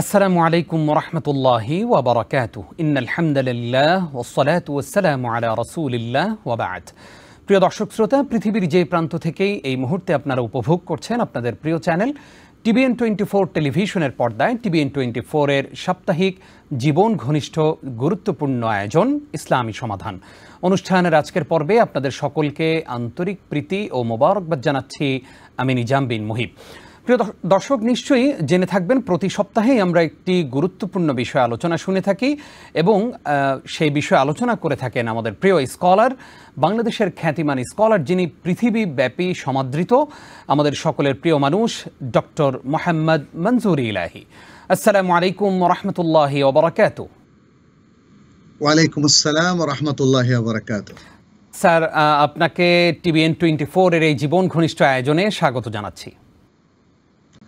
আসসালামু আলাইকুম রহমতুল্লাহি ওবরাকাত ইন্নালহামদুলিল্লাহ ওসলাত ওসালাম আলা রসুলিল্লাহ ওবাদ প্রিয় দর্শক শ্রোতা পৃথিবীর যে প্রান্ত থেকেই এই মুহূর্তে আপনারা উপভোগ করছেন আপনাদের প্রিয় চ্যানেল টিভিএন টোয়েন্টি ফোর টেলিভিশনের পর্দায় টিভিএন টোয়েন্টি ফোরের সাপ্তাহিক জীবন ঘনিষ্ঠ গুরুত্বপূর্ণ আয়োজন ইসলামী সমাধান অনুষ্ঠানের আজকের পর্বে আপনাদের সকলকে আন্তরিক প্রীতি ও মোবারকবাদ জানাচ্ছি আমি নিজাম বিন মুহিব প্রিয় দর্শক নিশ্চয়ই জেনে থাকবেন প্রতি সপ্তাহেই আমরা একটি গুরুত্বপূর্ণ বিষয় আলোচনা শুনে থাকি এবং সেই বিষয়ে আলোচনা করে থাকেন আমাদের প্রিয় স্কলার বাংলাদেশের খ্যাতিমান স্কলার যিনি পৃথিবীব্যাপী সমাদৃত আমাদের সকলের প্রিয় মানুষ ডক্টর মোহাম্মদ মঞ্জুর ইলাহি আসসালামু আলাইকুম রহমতুল্লাহ ওবরাকাত ওয়ালাইকুম আসসালাম ওবরাকাত স্যার আপনাকে টিভিএন টোয়েন্টি ফোর এর এই জীবন ঘনিষ্ঠ আয়োজনে স্বাগত জানাচ্ছি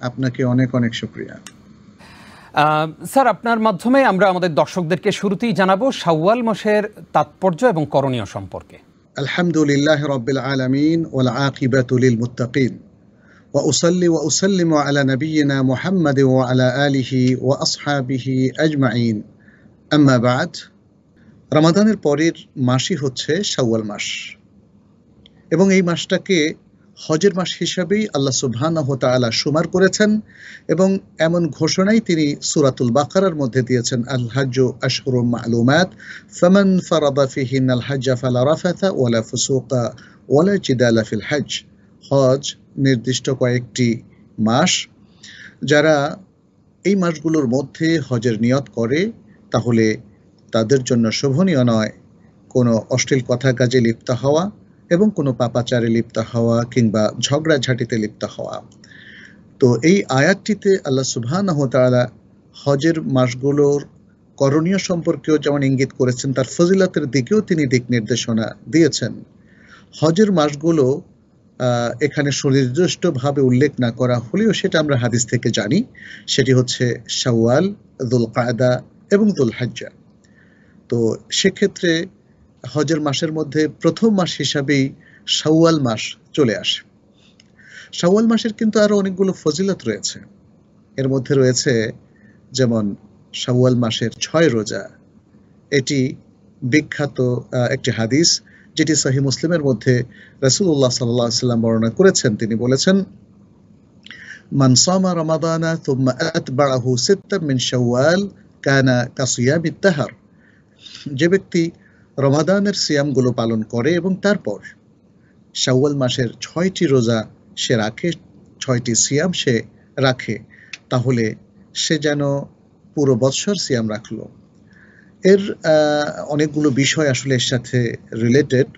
আপনাকে অনেক অনেক শুক্রিয়া স্যার আপনার মাধ্যমে আমরা আমাদের দর্শকদেরকে শুরুতেই জানাবো শাওয়াল মাসের তাৎপর্য এবং করণীয় সম্পর্কে আলহামদুলিল্লাহ রব্বিল আলমিন ওল আকিবাতুলিল মুত্তাকিন وأصلي وأسلم على نبينا ও আলা আলিহি وأصحابه أجمعين أما بعد রমাদানের পরের মাসই হচ্ছে শাওয়াল মাস এবং এই মাসটাকে হজের মাস হিসাবেই আল্লাহ সুবহানাহু তাআলা সুমার করেছেন এবং এমন ঘোষণাই তিনি সূরাতুল বাকারার মধ্যে দিয়েছেন আল হজ আশহুরুম মা'লুমাত ফামান ফারাদা ফিহিন আল হজ ফালা রাফাথা ওয়ালা ফুসুকা ওয়ালা জিদালা ফিল হাজ হজ নির্দিষ্ট কয়েকটি মাস যারা এই মাসগুলোর মধ্যে হজের নিয়ত করে তাহলে তাদের জন্য শোভনীয় নয় কোনো অশ্লীল কথা কাজে লিপ্ত হওয়া এবং কোনো পাপাচারে লিপ্ত হওয়া কিংবা ঝগড়া ঝাঁটিতে লিপ্ত হওয়া তো এই আয়াতটিতে আল্লাহ সুবহানাহু তাআলা হজের মাসগুলোর করণীয় সম্পর্কেও যেমন ইঙ্গিত করেছেন তার ফজিলাতের দিকেও তিনি দিক নির্দেশনা দিয়েছেন হজের মাসগুলো এখানে সুনির্দিষ্টভাবে উল্লেখ না করা হলেও সেটা আমরা হাদিস থেকে জানি সেটি হচ্ছে শাওয়াল দুল কায়দা এবং দুল হাজ্জা তো সেক্ষেত্রে হজের মাসের মধ্যে প্রথম মাস হিসাবেই শাওয়াল মাস চলে আসে সাওয়াল মাসের কিন্তু আরও অনেকগুলো ফজিলত রয়েছে এর মধ্যে রয়েছে যেমন শাওয়াল মাসের ছয় রোজা এটি বিখ্যাত একটি হাদিস যেটি সহি মুসলিমের মধ্যে রসুল্লাহ সাল্লাহ সাল্লাম বর্ণনা করেছেন তিনি বলেছেন মানসামা রমাদানা তুম্মা সিত্তাম মিন শাওয়াল কানা কাসুয়া বিত্তাহার যে ব্যক্তি রমাদানের সিয়ামগুলো পালন করে এবং তারপর শাওয়াল মাসের ছয়টি রোজা সে রাখে ছয়টি সিয়াম সে রাখে তাহলে সে যেন পুরো বৎসর সিয়াম রাখল এর অনেকগুলো বিষয় আসলে এর সাথে রিলেটেড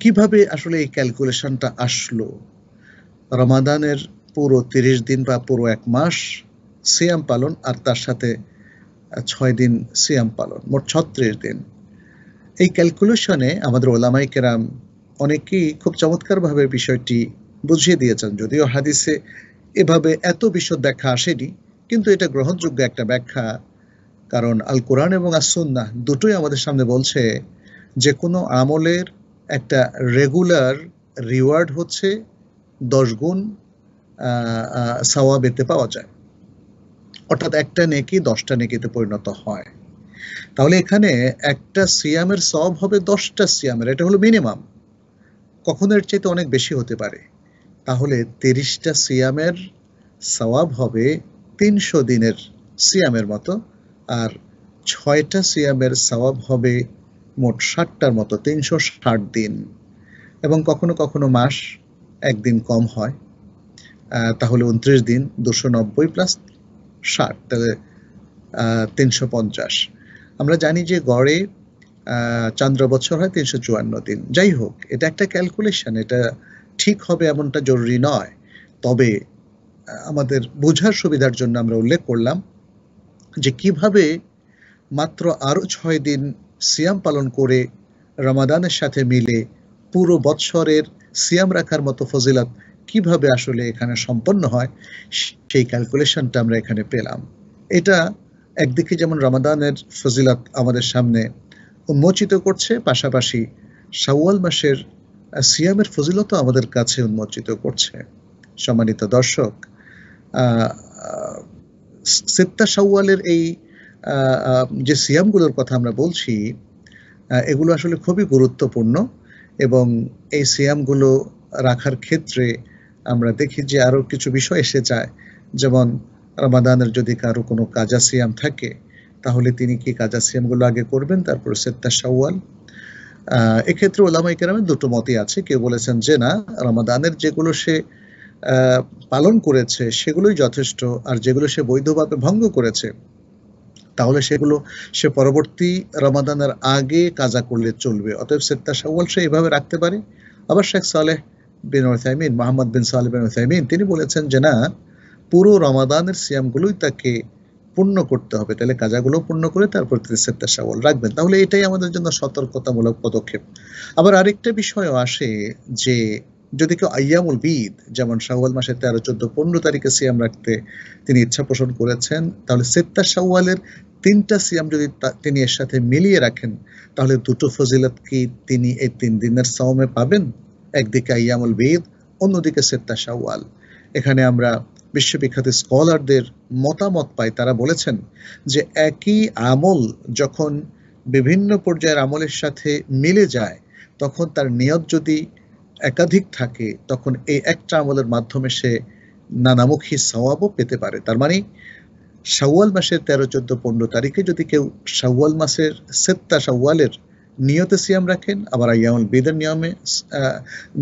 কিভাবে আসলে এই ক্যালকুলেশনটা আসলো রমাদানের পুরো তিরিশ দিন বা পুরো এক মাস সিয়াম পালন আর তার সাথে ছয় দিন সিয়াম পালন মোট ছত্রিশ দিন এই ক্যালকুলেশনে আমাদের ওলামাই কেরাম অনেকেই খুব চমৎকারভাবে বিষয়টি বুঝিয়ে দিয়েছেন যদিও হাদিসে এভাবে এত বিশদ ব্যাখ্যা আসেনি কিন্তু এটা গ্রহণযোগ্য একটা ব্যাখ্যা কারণ আল কোরআন এবং আসন্না দুটোই আমাদের সামনে বলছে যে কোনো আমলের একটা রেগুলার রিওয়ার্ড হচ্ছে দশ গুণ পেতে পাওয়া যায় অর্থাৎ একটা নেকি দশটা নেকিতে পরিণত হয় তাহলে এখানে একটা সিয়ামের সব হবে দশটা সিয়ামের এটা হলো মিনিমাম কখনো এর চাইতে অনেক বেশি হতে পারে তাহলে তিরিশটা সিয়ামের সওয়াব হবে তিনশো দিনের সিয়ামের মতো আর ছয়টা সিয়ামের সওয়াব হবে মোট ষাটটার মতো তিনশো ষাট দিন এবং কখনো কখনো মাস একদিন কম হয় তাহলে উনত্রিশ দিন দুশো নব্বই প্লাস ষাট তাহলে তিনশো পঞ্চাশ আমরা জানি যে গড়ে চান্দ্র বছর হয় তিনশো চুয়ান্ন দিন যাই হোক এটা একটা ক্যালকুলেশন এটা ঠিক হবে এমনটা জরুরি নয় তবে আমাদের বোঝার সুবিধার জন্য আমরা উল্লেখ করলাম যে কিভাবে মাত্র আরও ছয় দিন সিয়াম পালন করে রমাদানের সাথে মিলে পুরো বৎসরের সিয়াম রাখার মতো ফজিলত কিভাবে আসলে এখানে সম্পন্ন হয় সেই ক্যালকুলেশনটা আমরা এখানে পেলাম এটা একদিকে যেমন রামাদানের ফজিলত আমাদের সামনে উন্মোচিত করছে পাশাপাশি শাওয়াল মাসের সিয়ামের ফজিলতও আমাদের কাছে উন্মোচিত করছে সম্মানিত দর্শক সিত্তা শাওয়ালের এই যে সিয়ামগুলোর কথা আমরা বলছি এগুলো আসলে খুবই গুরুত্বপূর্ণ এবং এই সিয়ামগুলো রাখার ক্ষেত্রে আমরা দেখি যে আরও কিছু বিষয় এসে যায় যেমন রমাদানের যদি কারো কোনো কাজা সিয়াম থাকে তাহলে তিনি কি কাজা সিয়ামগুলো আগে করবেন তারপরে সেত্তা সাওয়াল এক্ষেত্রে ওলামাই কেরামের দুটো মতই আছে কেউ বলেছেন যে না রমাদানের যেগুলো সে পালন করেছে সেগুলোই যথেষ্ট আর যেগুলো সে বৈধভাবে ভঙ্গ করেছে তাহলে সেগুলো সে পরবর্তী রমাদানের আগে কাজা করলে চলবে অতএব সেত্তা সাওয়াল সে এভাবে রাখতে পারে আবার শেখ সালেহ বিন ওসাইমিন মোহাম্মদ বিন সাল বিন ওসাইমিন তিনি বলেছেন যে না পুরো রমাদানের সিয়ামগুলোই তাকে পূর্ণ করতে হবে তাহলে কাজাগুলো পূর্ণ করে তারপর তিনি সেপ্তা সাবল রাখবেন তাহলে এটাই আমাদের জন্য সতর্কতামূলক পদক্ষেপ আবার আরেকটা বিষয় আসে যে যদি কেউ আয়ামুল বিদ যেমন শাওয়াল মাসের তেরো চোদ্দ পনেরো তারিখে সিয়াম রাখতে তিনি ইচ্ছা পোষণ করেছেন তাহলে সেপ্তা শাওয়ালের তিনটা সিয়াম যদি তিনি এর সাথে মিলিয়ে রাখেন তাহলে দুটো ফজিলত কি তিনি এই তিন দিনের সাওমে পাবেন একদিকে আইয়ামুল বেদ অন্যদিকে সেত্তা সাওয়াল এখানে আমরা বিশ্ববিখ্যাত স্কলারদের মতামত পাই তারা বলেছেন যে একই আমল যখন বিভিন্ন পর্যায়ের আমলের সাথে মিলে যায় তখন তার নিয়ত যদি একাধিক থাকে তখন এই একটা আমলের মাধ্যমে সে নানামুখী সওয়াবও পেতে পারে তার মানে সাওয়াল মাসের তেরো চোদ্দ পনেরো তারিখে যদি কেউ শাওয়াল মাসের সেত্তা সাওয়ালের নিয়তে সিয়াম রাখেন আবার আয়ামুল বেদের নিয়মে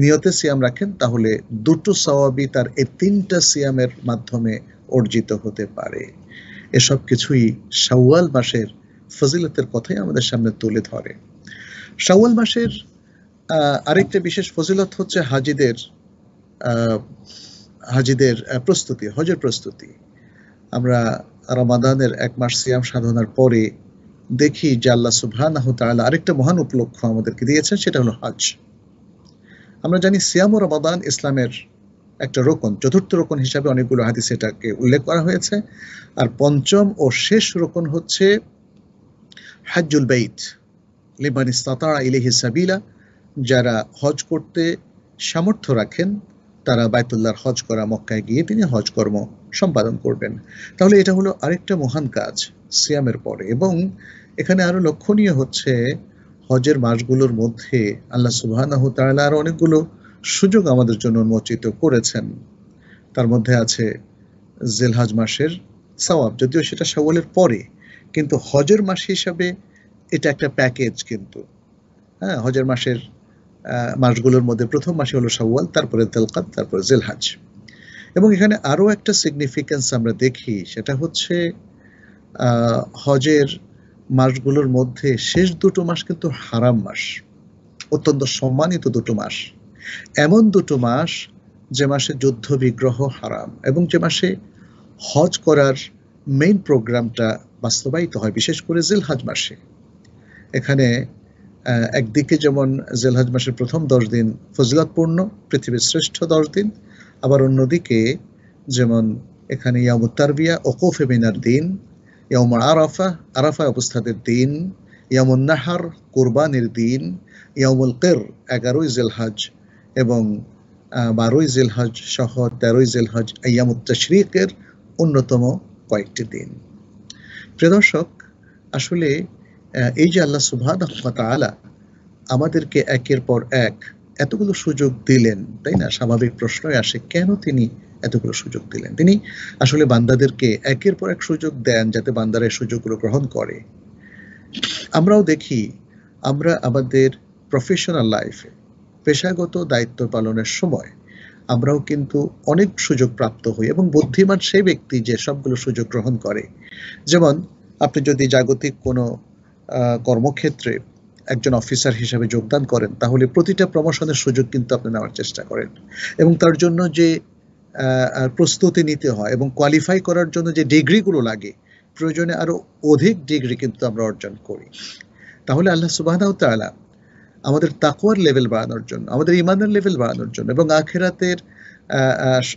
নিয়তে সিয়াম রাখেন তাহলে দুটো সওয়াবি তার এই তিনটা সিয়ামের মাধ্যমে অর্জিত হতে পারে এসব কিছুই সাওয়াল মাসের ফজিলতের কথাই আমাদের সামনে তুলে ধরে সাওয়াল মাসের আরেকটা বিশেষ ফজিলত হচ্ছে হাজিদের হাজিদের প্রস্তুতি হজের প্রস্তুতি আমরা রমাদানের এক মাস সিয়াম সাধনার পরে দেখি যে আল্লাহ সুবহানাহ আরেকটা মহান উপলক্ষ আমাদেরকে দিয়েছেন সেটা হলো হজ আমরা জানি সিয়াম রমাদান ইসলামের একটা রোকন চতুর্থ রোকন হিসাবে অনেকগুলো হাদিস এটাকে উল্লেখ করা হয়েছে আর পঞ্চম ও শেষ রোকন হচ্ছে হাজুল বেইত লিবানি সাতারা ইলি সাবিলা যারা হজ করতে সামর্থ্য রাখেন তারা বায়তুল্লাহর হজ করা মক্কায় গিয়ে তিনি হজ কর্ম সম্পাদন করবেন তাহলে এটা হলো আরেকটা মহান কাজ সিয়ামের পরে এবং এখানে আরো লক্ষণীয় হচ্ছে হজের মাসগুলোর মধ্যে আল্লাহ সুবাহ আরো অনেকগুলো সুযোগ আমাদের জন্য উন্মোচিত করেছেন তার মধ্যে আছে জেলহাজ মাসের সওয়াব যদিও সেটা সওয়ালের পরে কিন্তু হজের মাস হিসাবে এটা একটা প্যাকেজ কিন্তু হ্যাঁ হজের মাসের মাসগুলোর মধ্যে প্রথম মাসে হলো সওয়াল তারপরে তেলকাত তারপরে জেলহাজ এবং এখানে আরও একটা সিগনিফিকেন্স আমরা দেখি সেটা হচ্ছে হজের মাসগুলোর মধ্যে শেষ দুটো মাস কিন্তু হারাম মাস অত্যন্ত সম্মানিত দুটো মাস এমন দুটো মাস যে মাসে যুদ্ধ বিগ্রহ হারাম এবং যে মাসে হজ করার মেইন প্রোগ্রামটা বাস্তবায়িত হয় বিশেষ করে জেলহাজ মাসে এখানে একদিকে যেমন জেলহাজ মাসের প্রথম দশ দিন ফজিলতপূর্ণ পৃথিবীর শ্রেষ্ঠ দশ দিন আবার অন্যদিকে যেমন এখানে ইয়ামুত্তারবিয়া ওকোফেমিনার দিন ইয়মুল আরাফা আরাফা অবস্থানের দিন ইয়ামুল নাহার কোরবানির দিন ইয়ামুল কের এগারোই জেলহাজ এবং বারোই জেলহাজ সহ তেরোই জেলহাজ ইয়ামুত তশরিকের অন্যতম কয়েকটি দিন প্রদর্শক আসলে এই যে আল্লাহ সুভাদ আলা আমাদেরকে একের পর এক এতগুলো সুযোগ দিলেন তাই না স্বাভাবিক প্রশ্নই আসে কেন তিনি এতগুলো সুযোগ দিলেন তিনি আসলে বান্দাদেরকে একের পর এক সুযোগ দেন যাতে বান্দারা এই সুযোগগুলো গ্রহণ করে আমরাও দেখি আমরা আমাদের প্রফেশনাল লাইফে পেশাগত দায়িত্ব পালনের সময় আমরাও কিন্তু অনেক সুযোগ প্রাপ্ত হই এবং বুদ্ধিমান সেই ব্যক্তি যে সবগুলো সুযোগ গ্রহণ করে যেমন আপনি যদি জাগতিক কোনো কর্মক্ষেত্রে একজন অফিসার হিসেবে যোগদান করেন তাহলে প্রতিটা প্রমোশনের সুযোগ কিন্তু আপনি নেওয়ার চেষ্টা করেন এবং তার জন্য যে প্রস্তুতি নিতে হয় এবং কোয়ালিফাই করার জন্য যে ডিগ্রিগুলো লাগে প্রয়োজনে আরও অধিক ডিগ্রি কিন্তু আমরা অর্জন করি তাহলে আল্লাহ সুবাহ তালা আমাদের তাকুয়ার লেভেল বাড়ানোর জন্য আমাদের ইমানের লেভেল বাড়ানোর জন্য এবং আখেরাতের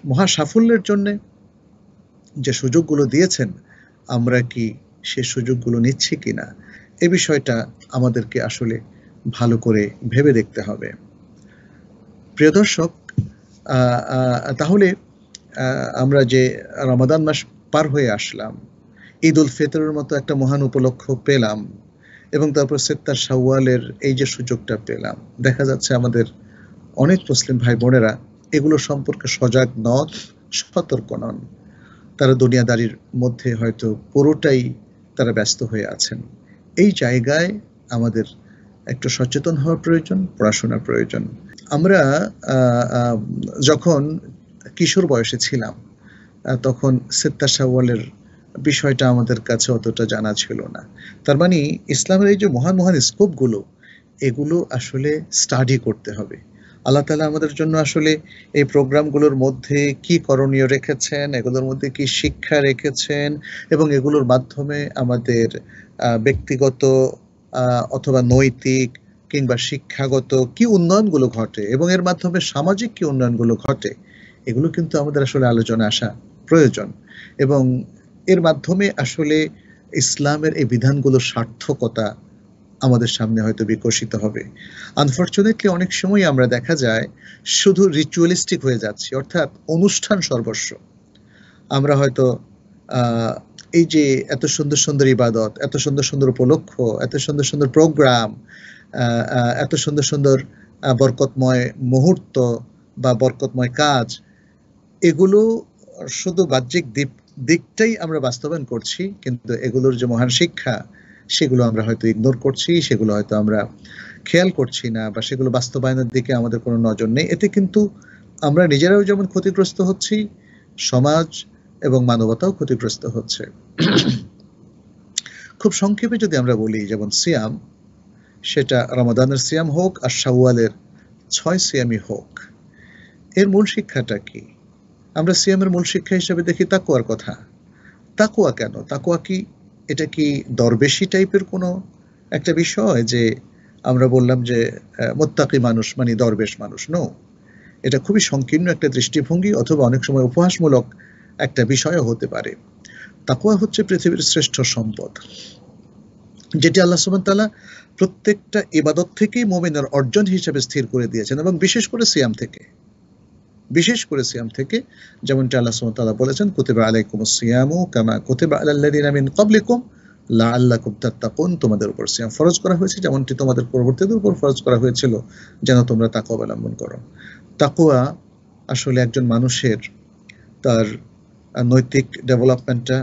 মহা সাফল্যের জন্য যে সুযোগগুলো দিয়েছেন আমরা কি সে সুযোগগুলো নিচ্ছি কি না এ বিষয়টা আমাদেরকে আসলে ভালো করে ভেবে দেখতে হবে প্রিয় দর্শক তাহলে আমরা যে রমাদান মাস পার হয়ে আসলাম ঈদ উল ফিতরের মতো একটা মহান উপলক্ষ পেলাম এবং তারপর সেত্তার সাওয়ালের এই যে সুযোগটা পেলাম দেখা যাচ্ছে আমাদের অনেক মুসলিম ভাই বোনেরা এগুলো সম্পর্কে সজাগ নন সতর্ক নন তারা দুনিয়াদারির মধ্যে হয়তো পুরোটাই তারা ব্যস্ত হয়ে আছেন এই জায়গায় আমাদের একটু সচেতন হওয়া প্রয়োজন পড়াশোনা প্রয়োজন আমরা যখন কিশোর বয়সে ছিলাম তখন সেত্তা সাওয়ালের বিষয়টা আমাদের কাছে অতটা জানা ছিল না তার মানে ইসলামের এই যে মহান মহান স্কোপগুলো এগুলো আসলে স্টাডি করতে হবে আল্লাহ তালা আমাদের জন্য আসলে এই প্রোগ্রামগুলোর মধ্যে কি করণীয় রেখেছেন এগুলোর মধ্যে কি শিক্ষা রেখেছেন এবং এগুলোর মাধ্যমে আমাদের ব্যক্তিগত অথবা নৈতিক কিংবা শিক্ষাগত কি উন্নয়নগুলো ঘটে এবং এর মাধ্যমে সামাজিক কি উন্নয়নগুলো ঘটে এগুলো কিন্তু আমাদের আসলে আলোচনা আসা প্রয়োজন এবং এর মাধ্যমে আসলে ইসলামের এই বিধানগুলো সার্থকতা আমাদের সামনে হয়তো বিকশিত হবে আনফর্চুনেটলি অনেক সময় আমরা দেখা যায় শুধু রিচুয়ালিস্টিক হয়ে যাচ্ছি অর্থাৎ অনুষ্ঠান সর্বস্ব আমরা হয়তো এই যে এত সুন্দর সুন্দর ইবাদত এত সুন্দর সুন্দর উপলক্ষ এত সুন্দর সুন্দর প্রোগ্রাম এত সুন্দর সুন্দর বরকতময় মুহূর্ত বা বরকতময় কাজ এগুলো শুধু বাহ্যিক দিক দিকটাই আমরা বাস্তবায়ন করছি কিন্তু এগুলোর যে মহান শিক্ষা সেগুলো আমরা হয়তো ইগনোর করছি সেগুলো হয়তো আমরা খেয়াল করছি না বা সেগুলো বাস্তবায়নের দিকে আমাদের কোনো নজর নেই এতে কিন্তু আমরা নিজেরাও যেমন ক্ষতিগ্রস্ত হচ্ছি সমাজ এবং মানবতাও ক্ষতিগ্রস্ত হচ্ছে খুব সংক্ষেপে যদি আমরা বলি যেমন সিয়াম সেটা রমাদানের সিয়াম হোক আর সাওয়ালের ছয় সিয়ামই হোক এর মূল শিক্ষাটা কি আমরা সিয়ামের মূল শিক্ষা হিসেবে দেখি তাকুয়ার কথা তাকুয়া কেন তাকুয়া কি এটা কি দরবেশি টাইপের কোনো একটা বিষয় যে আমরা বললাম যে মোত্তাকি মানুষ মানে দরবেশ মানুষ নো এটা খুবই সংকীর্ণ একটা দৃষ্টিভঙ্গি অথবা অনেক সময় উপহাসমূলক একটা বিষয়ও হতে পারে তাকুয়া হচ্ছে পৃথিবীর শ্রেষ্ঠ সম্পদ যেটি আল্লাহ সুবাহতাল্লাহ প্রত্যেকটা ইবাদত থেকেই মোমেনের অর্জন হিসাবে স্থির করে দিয়েছেন এবং বিশেষ করে সিয়াম থেকে বিশেষ করে সিয়াম থেকে যেমনটি আল্লাহ সুমতাল্লাহ বলেছেন কুতিবা আলাইকুম সিয়ামু কামা কুতিবা আল্লাহ আমিন কবলিকুম লা আল্লাহ কুবতাত্তাকুন তোমাদের উপর সিয়াম ফরজ করা হয়েছে যেমনটি তোমাদের পরবর্তীদের উপর ফরজ করা হয়েছিল যেন তোমরা তাকে অবলম্বন করো তাকুয়া আসলে একজন মানুষের তার নৈতিক ডেভেলপমেন্টটা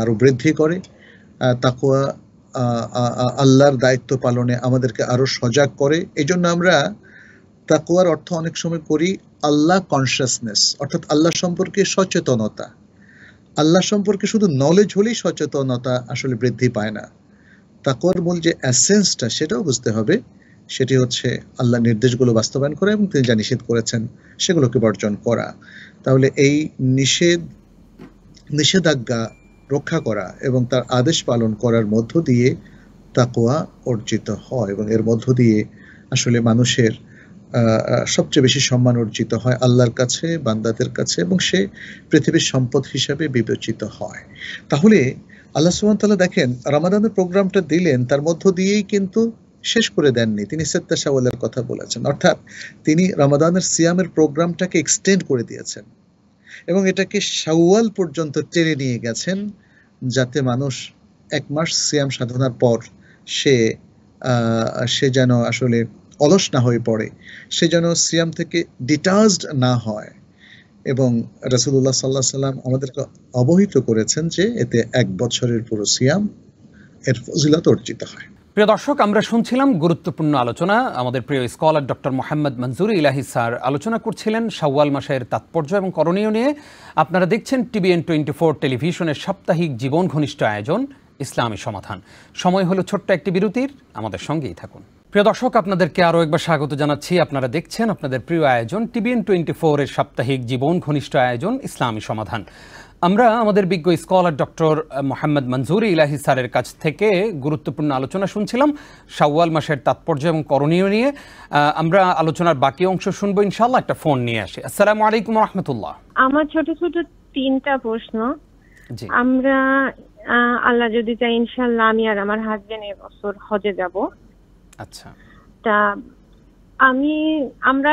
আরও বৃদ্ধি করে তাকুয়া আল্লাহর দায়িত্ব পালনে আমাদেরকে আরও সজাগ করে এই জন্য আমরা তাকুয়ার অর্থ অনেক সময় করি আল্লাহ কনসিয়াসনেস অর্থাৎ আল্লাহ সম্পর্কে সচেতনতা আল্লাহ সম্পর্কে শুধু নলেজ হলেই সচেতনতা আসলে বৃদ্ধি পায় না তাকুয়ার মূল যে অ্যাসেন্সটা সেটাও বুঝতে হবে সেটি হচ্ছে আল্লাহ নির্দেশগুলো বাস্তবায়ন করা এবং তিনি যা নিষেধ করেছেন সেগুলোকে বর্জন করা তাহলে এই নিষেধ নিষেধাজ্ঞা রক্ষা করা এবং তার আদেশ পালন করার মধ্য দিয়ে তাকোয়া অর্জিত হয় এবং এর মধ্য দিয়ে আসলে মানুষের সবচেয়ে বেশি সম্মান অর্জিত হয় আল্লাহর কাছে বান্দাদের কাছে এবং সে পৃথিবীর সম্পদ হিসাবে বিবেচিত হয় তাহলে আল্লাহ সুহান তাল্লাহ দেখেন রামাদানের প্রোগ্রামটা দিলেন তার মধ্য দিয়েই কিন্তু শেষ করে দেননি তিনি সেত্তা সাওয়ালের কথা বলেছেন অর্থাৎ তিনি রামাদানের সিয়ামের প্রোগ্রামটাকে এক্সটেন্ড করে দিয়েছেন এবং এটাকে সাওয়াল পর্যন্ত টেনে নিয়ে গেছেন যাতে মানুষ এক মাস সিয়াম সাধনার পর সে সে যেন আসলে অলস না হয়ে পড়ে সে যেন সিয়াম থেকে ডিটাচড না হয় এবং রাসুল্লাহ সাল্লাহ সাল্লাম আমাদেরকে অবহিত করেছেন যে এতে এক বছরের পুরো সিয়াম এর ফজিলত অর্জিত হয় প্রিয় দর্শক আমরা শুনছিলাম গুরুত্বপূর্ণ আলোচনা আমাদের প্রিয় স্কলার ডক্টর মোহাম্মদ মঞ্জুর ইলাহি স্যার আলোচনা করছিলেন সাওয়াল মাসের তাৎপর্য এবং করণীয় নিয়ে আপনারা দেখছেন টিবিএন টোয়েন্টি ফোর টেলিভিশনের সাপ্তাহিক জীবন ঘনিষ্ঠ আয়োজন ইসলামী সমাধান সময় হলো ছোট্ট একটি বিরতির আমাদের সঙ্গেই থাকুন প্রিয় দর্শক আপনাদেরকে আরও একবার স্বাগত জানাচ্ছি আপনারা দেখছেন আপনাদের প্রিয় আয়োজন টিবিএন টোয়েন্টি ফোরের সাপ্তাহিক জীবন ঘনিষ্ঠ আয়োজন ইসলামী সমাধান আমরা আমাদের বিজ্ঞ স্কলার ডক্টর মোহাম্মদ মঞ্জুরি ইলাহি স্যারের কাছ থেকে গুরুত্বপূর্ণ আলোচনা শুনছিলাম সাওয়াল মাসের তাৎপর্য এবং করণীয় নিয়ে আমরা আলোচনার বাকি অংশ শুনবো ইনশাল্লাহ একটা ফোন নিয়ে আসি আসসালাম আলাইকুম রহমতুল্লাহ আমার ছোট ছোট তিনটা প্রশ্ন আমরা আল্লাহ যদি চাই ইনশাল্লাহ আমি আর আমার হাজবেন্ড এবছর হজে যাব আচ্ছা তা আমি আমরা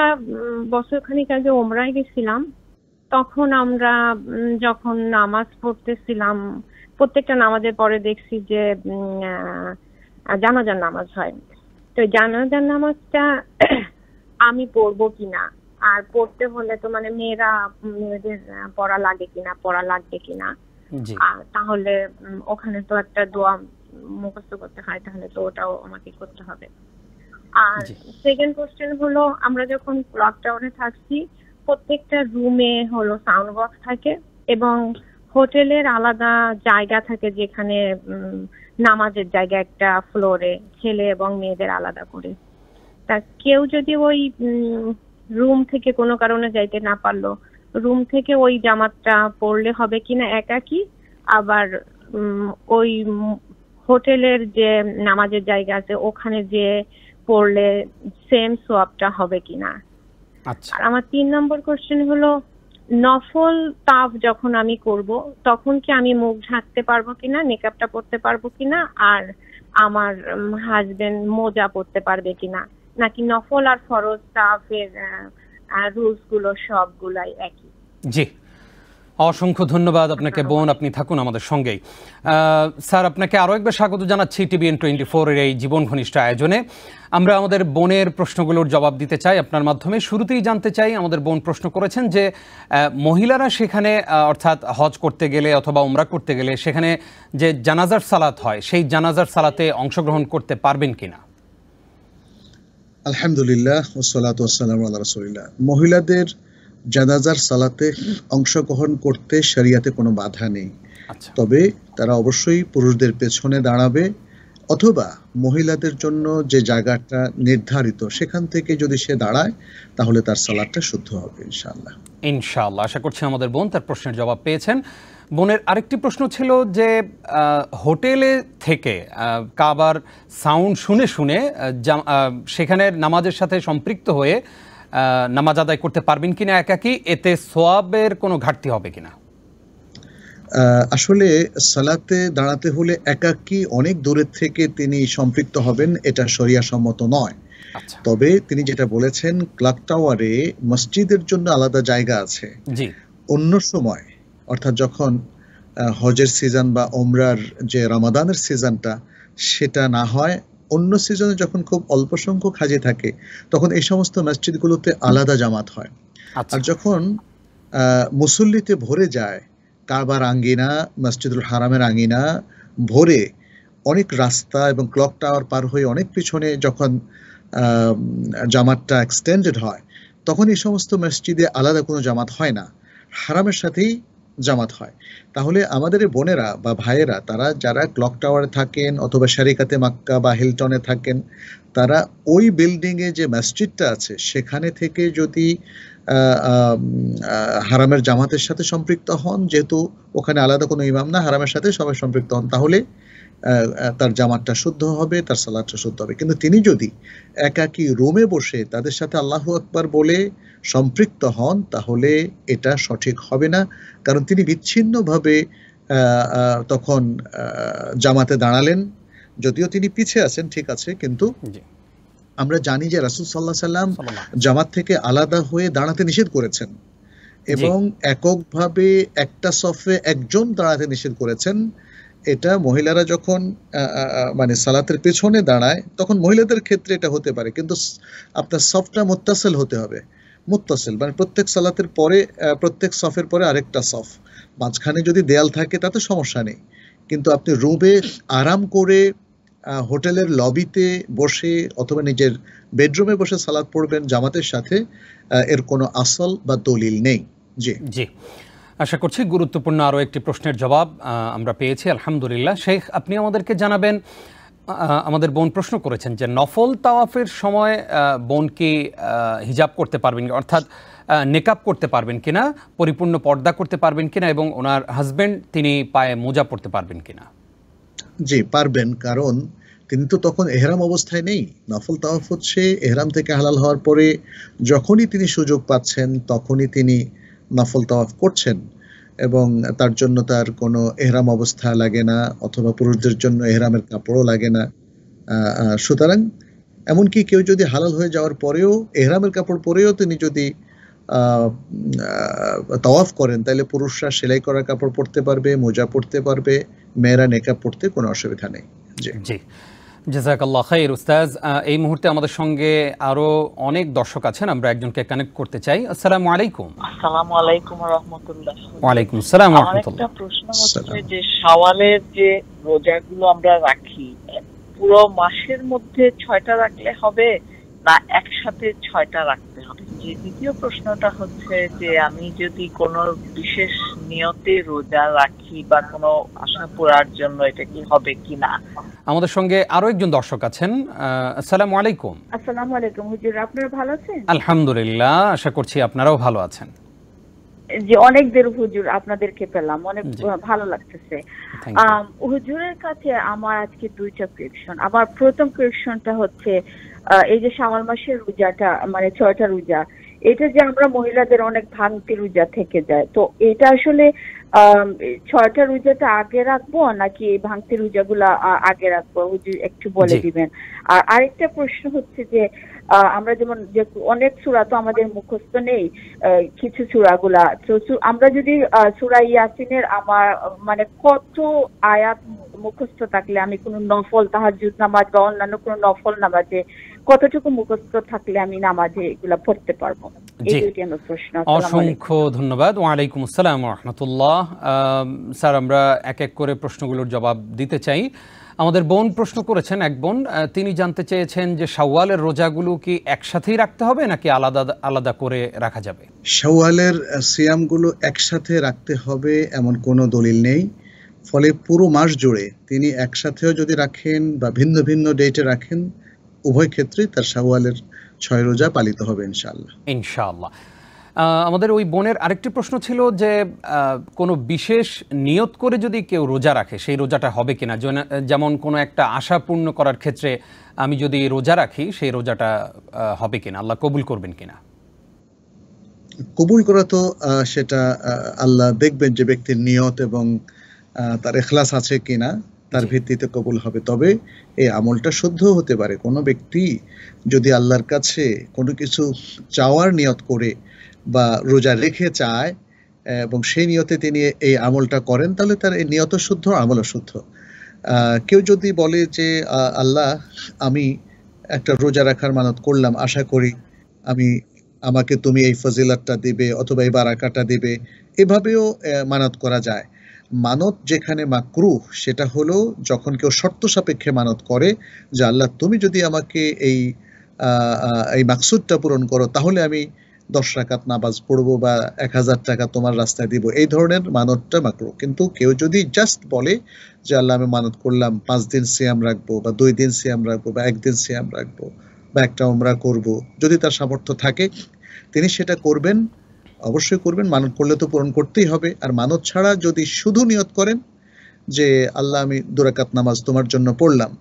বছর খানিক আগে ওমরায় গেছিলাম তখন আমরা যখন নামাজ পড়তেছিলাম প্রত্যেকটা নামাজের পরে দেখছি যে জানাজার নামাজ হয় তো জানাজার নামাজটা আমি পড়বো কিনা আর পড়তে হলে তো মানে মেয়েরা মেয়েদের পড়া লাগে কিনা পড়া লাগবে কিনা তাহলে ওখানে তো একটা দোয়া মুখস্থ করতে হয় তাহলে তো ওটাও আমাকে করতে হবে আর সেকেন্ড কোশ্চেন হলো আমরা যখন লকডাউনে থাকছি প্রত্যেকটা রুমে হলো সাউন্ড বক্স থাকে এবং হোটেলের আলাদা জায়গা থাকে যেখানে নামাজের জায়গা একটা ফ্লোরে ছেলে এবং মেয়েদের আলাদা করে তা কেউ যদি ওই রুম থেকে কোনো কারণে যাইতে না পারলো রুম থেকে ওই জামাতটা পরলে হবে কিনা একাকি আবার ওই হোটেলের যে নামাজের জায়গা আছে ওখানে যে পড়লে সেম সোয়াবটা হবে কিনা আচ্ছা। আর আমার তিন নম্বর কোশ্চেন হলো নফল তাপ যখন আমি করব তখন কি আমি মুখ ঢাকতে পারবো কিনা মেকআপটা পরতে পারবো কিনা আর আমার হাজবেন্ড মোজা পরতে পারবে কিনা নাকি নফল আর ফরজ তাফের রুলস গুলো সবগুলাই একই জি অসংখ্য ধন্যবাদ আপনাকে বোন আপনি থাকুন আমাদের সঙ্গেই স্যার আপনাকে আরও একবার স্বাগত জানাচ্ছি টিভিএন টোয়েন্টি ফোরের এই জীবন ঘনিষ্ঠ আয়োজনে আমরা আমাদের বোনের প্রশ্নগুলোর জবাব দিতে চাই আপনার মাধ্যমে শুরুতেই জানতে চাই আমাদের বোন প্রশ্ন করেছেন যে মহিলারা সেখানে অর্থাৎ হজ করতে গেলে অথবা ওমরা করতে গেলে সেখানে যে জানাজার সালাত হয় সেই জানাজার সালাতে অংশগ্রহণ করতে পারবেন কিনা আলহামদুলিল্লাহ মহিলাদের জানাজার সালাতে অংশগ্রহণ করতে শরিয়াতে কোনো বাধা নেই আচ্ছা। তবে তারা অবশ্যই পুরুষদের পেছনে দাঁড়াবে অথবা মহিলাদের জন্য যে জায়গাটা নির্ধারিত সেখান থেকে যদি সে দাঁড়ায় তাহলে তার সালাদটা শুদ্ধ হবে ইনশাল্লাহ ইনশাল্লাহ আশা করছি আমাদের বোন তার প্রশ্নের জবাব পেয়েছেন বোনের আরেকটি প্রশ্ন ছিল যে হোটেলে থেকে কাবার সাউন্ড শুনে শুনে সেখানের নামাজের সাথে সম্পৃক্ত হয়ে নামাজ আদায় করতে পারবেন কিনা একাকি এতে সোয়াবের কোনো ঘাটতি হবে কিনা আসলে সালাতে দাঁড়াতে হলে একাকি অনেক দূরের থেকে তিনি সম্পৃক্ত হবেন এটা সরিয়া সম্মত নয় আচ্ছা। তবে তিনি যেটা বলেছেন ক্লাক টাওয়ারে মসজিদের জন্য আলাদা জায়গা আছে অন্য সময় অর্থাৎ যখন হজের সিজন বা ওমরার যে রামাদানের সিজনটা সেটা না হয় অন্য সিজনে যখন খুব অল্প সংখ্যক হাজি থাকে তখন এই সমস্ত মসজিদগুলোতে আলাদা জামাত হয় আচ্ছা। আর যখন মুসল্লিতে ভরে যায় কাবার আঙ্গিনা মসজিদুল হারামের আঙ্গিনা ভরে অনেক রাস্তা এবং ক্লক টাওয়ার পার হয়ে অনেক পিছনে যখন জামাতটা এক্সটেন্ডেড হয় তখন এই সমস্ত মসজিদে আলাদা কোনো জামাত হয় না হারামের সাথেই জামাত হয় তাহলে আমাদের বোনেরা বা ভাইয়েরা তারা যারা ক্লক টাওয়ারে থাকেন অথবা শারিকাতে মাক্কা বা হিলটনে থাকেন তারা ওই বিল্ডিংয়ে যে মসজিদটা আছে সেখানে থেকে যদি হারামের জামাতের সাথে সম্পৃক্ত হন যেহেতু ওখানে আলাদা কোনো ইমাম না হারামের সাথে সবাই সম্পৃক্ত হন তাহলে তার জামাতটা শুদ্ধ হবে তার সালাদটা শুদ্ধ হবে কিন্তু তিনি যদি একাকি রুমে বসে তাদের সাথে আল্লাহ আকবার বলে সম্পৃক্ত হন তাহলে এটা সঠিক হবে না কারণ তিনি বিচ্ছিন্নভাবে তখন জামাতে দাঁড়ালেন যদিও তিনি পিছিয়ে আছেন ঠিক আছে কিন্তু আমরা জানি যে রাসুল সাল্লাহ সাল্লাম জামাত থেকে আলাদা হয়ে দাঁড়াতে নিষেধ করেছেন এবং এককভাবে একটা সফে একজন দাঁড়াতে নিষেধ করেছেন এটা মহিলারা যখন মানে সালাতের পেছনে দাঁড়ায় তখন মহিলাদের ক্ষেত্রে এটা হতে পারে কিন্তু আপনার সফটা মোত্তাসেল হতে হবে মুত্তাসিল মানে প্রত্যেক সালাতের পরে প্রত্যেক সফের পরে আরেকটা সফ মাঝখানে যদি দেয়াল থাকে তাতে সমস্যা নেই কিন্তু আপনি রুমে আরাম করে হোটেলের লবিতে বসে অথবা নিজের বেডরুমে বসে সালাদ পড়বেন জামাতের সাথে এর কোনো আসল বা দলিল নেই জি জি আশা করছি গুরুত্বপূর্ণ আরও একটি প্রশ্নের জবাব আমরা পেয়েছি আলহামদুলিল্লাহ শেখ আপনি আমাদেরকে জানাবেন আমাদের বোন প্রশ্ন করেছেন যে নফল তাওয়াফের সময় বোনকে হিজাব করতে পারবেন অর্থাৎ নেকাপ করতে পারবেন কিনা পরিপূর্ণ পর্দা করতে পারবেন কিনা এবং ওনার হাজব্যান্ড তিনি পায়ে মোজা পড়তে পারবেন কিনা জি পারবেন কারণ তিনি তো তখন এহরাম অবস্থায় নেই নফল তাওয়াফ হচ্ছে এহরাম থেকে হালাল হওয়ার পরে যখনই তিনি সুযোগ পাচ্ছেন তখনই তিনি নাফল তাওয়াফ করছেন এবং তার জন্য তার কোনো এহরাম অবস্থা লাগে না অথবা পুরুষদের জন্য এহরামের কাপড়ও লাগে না সুতরাং এমনকি কেউ যদি হালাল হয়ে যাওয়ার পরেও এহরামের কাপড় পরেও তিনি যদি তাওয়াফ করেন তাহলে পুরুষরা সেলাই করা কাপড় পরতে পারবে মোজা পরতে পারবে মেয়েরা নেকাপ পরতে কোনো অসুবিধা নেই জি জেজাকাল্লা খাইর উস্তাজ এই মুহূর্তে আমাদের সঙ্গে আরো অনেক দর্শক আছেন আমরা একজনকে কানেক্ট করতে চাই আসসালামু আলাইকুম আসসালামু আলাইকুম রাহমাতুল্লাহ ওয়া আসসালাম ওয়া প্রশ্ন হচ্ছে যে শাওয়ালের যে রোজাগুলো আমরা রাখি পুরো মাসের মধ্যে ছয়টা রাখলে হবে বা একসাথে ছয়টা রাখতে হবে যে দ্বিতীয় প্রশ্নটা হচ্ছে যে আমি যদি কোনো বিশেষ নিয়তে রোজা রাখি বা কোনো আশা পূরার জন্য এটা কি হবে কি না আমাদের সঙ্গে আরো একজন দর্শক আছেন আসসালামু আলাইকুম আসসালামু আলাইকুম হুজুর আপনারা ভালো আছেন আলহামদুলিল্লাহ আশা করছি আপনারাও ভালো আছেন যে অনেক দের হুজুর আপনাদেরকে পেলাম অনেক ভালো লাগতেছে হুজুরের কাছে আমার আজকে দুইটা কোয়েশন আমার প্রথম কোয়েশনটা হচ্ছে এই যে শাওয়াল মাসের রোজাটা মানে ছয়টা রোজা এটা যে আমরা মহিলাদের অনেক ভাঙতি রোজা থেকে যায় তো এটা আসলে ছয়টা রোজাটা আগে রাখবো নাকি এই ভাঙতি রোজাগুলা আগে রাখবো একটু বলে দিবেন আর আরেকটা প্রশ্ন হচ্ছে যে আমরা যেমন যে অনেক সূরা তো আমাদের মুখস্থ নেই কিছু গুলা তো আমরা যদি সূরা ইয়াসিনের আমার মানে কত আয়াত মুখস্থ থাকলে আমি কোনো নফল তাহাজ্জুদ নামাজ বা অন্যান্য কোনো নফল নামাজে কতটুকু মুখস্থ থাকলে আমি নামাজে এগুলো পড়তে পারবো অসংখ্য ধন্যবাদ ওয়ালাইকুম আসসালাম রহমতুল্লাহ স্যার আমরা এক এক করে প্রশ্নগুলোর জবাব দিতে চাই আমাদের বোন প্রশ্ন করেছেন এক বোন তিনি জানতে চেয়েছেন যে শাওয়ালের রোজাগুলো কি একসাথেই রাখতে হবে নাকি আলাদা আলাদা করে রাখা যাবে শাওয়ালের সিয়ামগুলো একসাথে রাখতে হবে এমন কোনো দলিল নেই ফলে পুরো মাস জুড়ে তিনি একসাথেও যদি রাখেন বা ভিন্ন ভিন্ন ডেটে রাখেন উভয় ক্ষেত্রেই তার শাহওয়ালের ছয় রোজা পালিত হবে ইনশাআল্লাহ ইনশাআল্লাহ আমাদের ওই বোনের আরেকটি প্রশ্ন ছিল যে কোনো বিশেষ নিয়ত করে যদি কেউ রোজা রাখে সেই রোজাটা হবে কিনা যেমন কোনো একটা আশা পূর্ণ করার ক্ষেত্রে আমি যদি রোজা রাখি সেই রোজাটা হবে কিনা আল্লাহ কবুল করবেন কিনা কবুল করা তো সেটা আল্লাহ দেখবেন যে ব্যক্তির নিয়ত এবং তার এখলাস আছে কিনা তার ভিত্তিতে কবুল হবে তবে এই আমলটা শুদ্ধ হতে পারে কোনো ব্যক্তি যদি আল্লাহর কাছে কোনো কিছু চাওয়ার নিয়ত করে বা রোজা রেখে চায় এবং সেই নিয়তে তিনি এই আমলটা করেন তাহলে তার এই নিয়ত শুদ্ধ আমল শুদ্ধ কেউ যদি বলে যে আল্লাহ আমি একটা রোজা রাখার মানত করলাম আশা করি আমি আমাকে তুমি এই ফজিলাতটা দিবে অথবা এই বারাকাটা দিবে এভাবেও মানত করা যায় মানত যেখানে মাকরুহ সেটা হলো যখন কেউ শর্ত সাপেক্ষে মানত করে যে আল্লাহ তুমি যদি আমাকে এই এই মাকসুদটা পূরণ করো তাহলে আমি দশ রাকাত নামাজ পড়বো বা এক হাজার টাকা তোমার রাস্তায় দিব এই ধরনের মানতটা মাকরু কিন্তু কেউ যদি জাস্ট বলে যে আল্লাহ আমি মানত করলাম পাঁচ দিন সিয়াম রাখবো বা দুই দিন সিয়াম রাখবো বা একদিন সিয়াম রাখবো বা একটা ওমরা করব যদি তার সামর্থ্য থাকে তিনি সেটা করবেন অবশ্যই করবেন মানত করলে তো পূরণ করতেই হবে আর মানত ছাড়া যদি শুধু নিয়ত করেন যে আল্লাহ আমি দুরাকাত নামাজ তোমার জন্য পড়লাম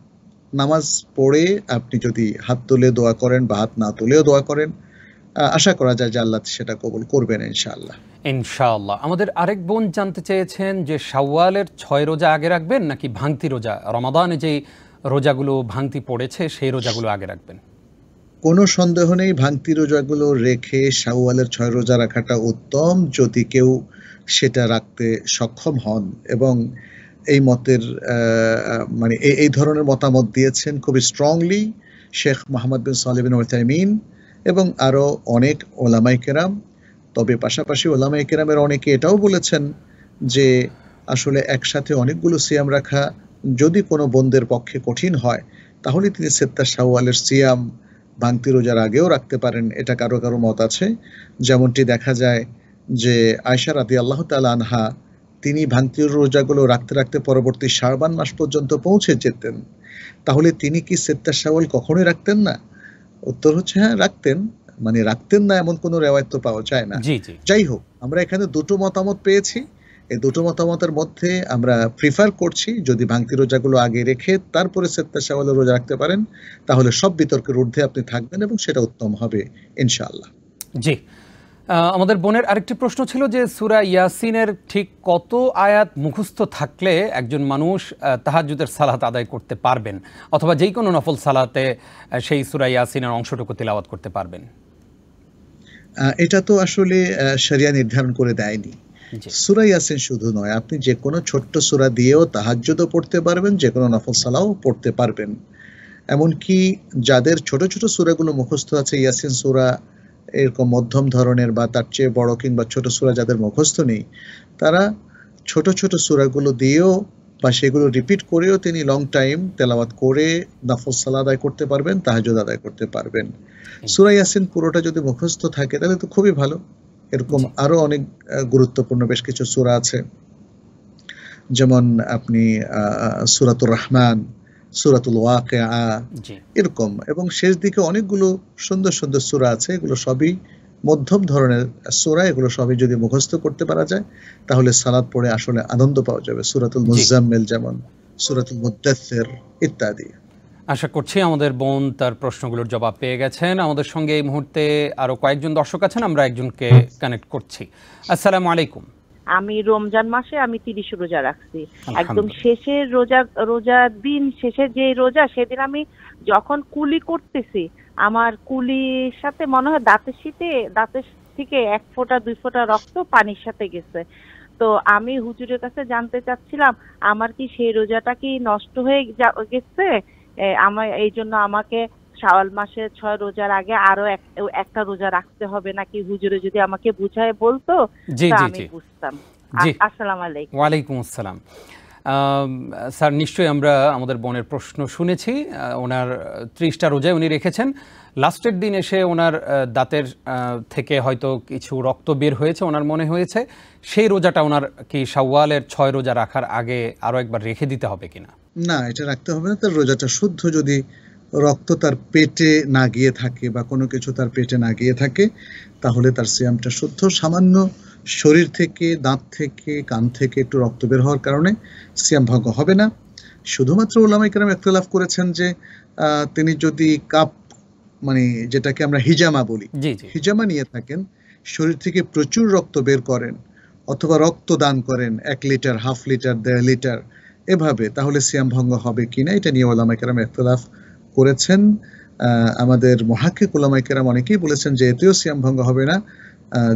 নামাজ পড়ে আপনি যদি হাত তুলে দোয়া করেন বা হাত না তুলেও দোয়া করেন আশা করা যায় যে আল্লাহ সেটা কবুল করবেন ইনশাআল্লাহ ইনশাআল্লাহ আমাদের আরেক বোন জানতে চেয়েছেন যে শাওয়ালের ছয় রোজা আগে রাখবেন নাকি ভাঙতি রোজা রমাদানে যে রোজাগুলো ভাঙতি পড়েছে সেই রোজাগুলো আগে রাখবেন কোনো সন্দেহ নেই ভাঙতি রোজাগুলো রেখে শাওয়ালের ছয় রোজা রাখাটা উত্তম যদি কেউ সেটা রাখতে সক্ষম হন এবং এই মতের মানে এই ধরনের মতামত দিয়েছেন খুবই strongly Sheikh Muhammad bin Salibin Uthaymeen এবং আরও অনেক ওলামাই কেরাম তবে পাশাপাশি ওলামাই কেরামের অনেকে এটাও বলেছেন যে আসলে একসাথে অনেকগুলো সিয়াম রাখা যদি কোনো বন্ধের পক্ষে কঠিন হয় তাহলে তিনি সেত্তা শাহওয়ালের সিয়াম ভাঙতি রোজার আগেও রাখতে পারেন এটা কারো কারো মত আছে যেমনটি দেখা যায় যে আয়সা রাতি আল্লাহ তাল আনহা তিনি ভাঙতি রোজাগুলো রাখতে রাখতে পরবর্তী সারবান মাস পর্যন্ত পৌঁছে যেতেন তাহলে তিনি কি সেত্তার সাওয়াল কখনোই রাখতেন না উত্তর হচ্ছে হ্যাঁ রাখতেন মানে রাখতেন না এমন কোনো রেওয়ায়ত পাওয়া যায় না যাই হোক আমরা এখানে দুটো মতামত পেয়েছি এই দুটো মতামতের মধ্যে আমরা প্রিফার করছি যদি ভাঙতি রোজাগুলো আগে রেখে তারপরে সেত্তা সাওয়ালে রোজা রাখতে পারেন তাহলে সব বিতর্কের ঊর্ধ্বে আপনি থাকবেন এবং সেটা উত্তম হবে ইনশাআল্লাহ জি আমাদের বোনের আরেকটি প্রশ্ন ছিল যে সুরা ইয়াসিনের ঠিক কত আয়াত মুখস্থ থাকলে একজন মানুষ তাহাজুদের সালাত আদায় করতে পারবেন অথবা যে কোনো নফল সালাতে সেই সুরা ইয়াসিনের অংশটুকু তিলাওয়াত করতে পারবেন এটা তো আসলে শরিয়া নির্ধারণ করে দেয়নি সুরাই ইয়াসিন শুধু নয় আপনি যে কোনো ছোট্ট সুরা দিয়েও তাহাজ্যদও পড়তে পারবেন যে কোনো নফল সালাও পড়তে পারবেন এমনকি যাদের ছোট ছোট সুরাগুলো মুখস্থ আছে ইয়াসিন সুরা এরকম মধ্যম ধরনের বা তার চেয়ে বড় কিংবা ছোট সুরা যাদের মুখস্থ নেই তারা ছোট ছোট সুরাগুলো দিয়েও বা সেগুলো রিপিট করেও তিনি লং টাইম তেলাবাদ করে নাফল সালা আদায় করতে পারবেন তাহাজ আদায় করতে পারবেন সুরাই ইয়াসিন পুরোটা যদি মুখস্থ থাকে তাহলে তো খুবই ভালো এরকম আরও অনেক গুরুত্বপূর্ণ বেশ কিছু সুরা আছে যেমন আপনি সুরাতুর রহমান সুরাতুল ওয়াকেয়া এরকম এবং শেষ দিকে অনেকগুলো সুন্দর সুন্দর সুরা আছে এগুলো সবই মধ্যম ধরনের সুরা এগুলো সবই যদি মুখস্থ করতে পারা যায় তাহলে সালাদ পড়ে আসলে আনন্দ পাওয়া যাবে সুরাতুল মুজাম্মেল যেমন সুরাতুল মুদাসের ইত্যাদি আশা করছি আমাদের বোন তার প্রশ্নগুলোর জবাব পেয়ে গেছেন আমাদের সঙ্গে এই মুহূর্তে আরো কয়েকজন দর্শক আছেন আমরা একজনকে কানেক্ট করছি আসসালামু আলাইকুম আমি রমজান মাসে আমি তিরিশ রোজা রাখছি একদম শেষের রোজা রোজা দিন শেষে যে রোজা সেদিন আমি যখন কুলি করতেছি আমার কুলির সাথে মনে হয় দাঁতের শীতে দাঁতের থেকে এক ফোঁটা দুই ফোঁটা রক্ত পানির সাথে গেছে তো আমি হুজুরের কাছে জানতে চাচ্ছিলাম আমার কি সেই রোজাটা কি নষ্ট হয়ে গেছে আমার এই জন্য আমাকে শাওয়াল মাসে ছয় রোজার আগে আরো একটা রোজা রাখতে হবে নাকি হুজুরে যদি আমাকে বুঝায় বলতো আমি বুঝতাম আসসালাম আলাইকুম ওয়ালাইকুম আসসালাম স্যার নিশ্চয়ই আমরা আমাদের বোনের প্রশ্ন শুনেছি ওনার ত্রিশটা রোজায় উনি রেখেছেন লাস্টের দিন এসে ওনার দাঁতের থেকে হয়তো কিছু রক্ত বের হয়েছে ওনার মনে হয়েছে সেই রোজাটা ওনার কি সাওয়ালের ছয় রোজা রাখার আগে আরও একবার রেখে দিতে হবে কিনা না এটা রাখতে হবে না তার রোজাটা শুদ্ধ যদি রক্ত তার পেটে না গিয়ে থাকে বা কোনো কিছু তার পেটে না গিয়ে থাকে তাহলে তার সিয়ামটা শুদ্ধ সামান্য শরীর থেকে দাঁত থেকে কান থেকে একটু রক্ত বের হওয়ার কারণে সিয়াম ভঙ্গ হবে না শুধুমাত্র ওলামাই কেরাম একতলাফ করেছেন যে তিনি যদি কাপ মানে যেটাকে আমরা হিজামা বলি হিজামা নিয়ে থাকেন শরীর থেকে প্রচুর রক্ত বের করেন অথবা রক্ত দান করেন এক লিটার হাফ লিটার দেড় লিটার এভাবে তাহলে সিয়াম ভঙ্গ হবে কিনা এটা নিয়ে ওলামা কেরাম এখতলাফ করেছেন আমাদের মহাক্ষিক ওলামা কেরাম অনেকেই বলেছেন যে এতেও সিয়াম ভঙ্গ হবে না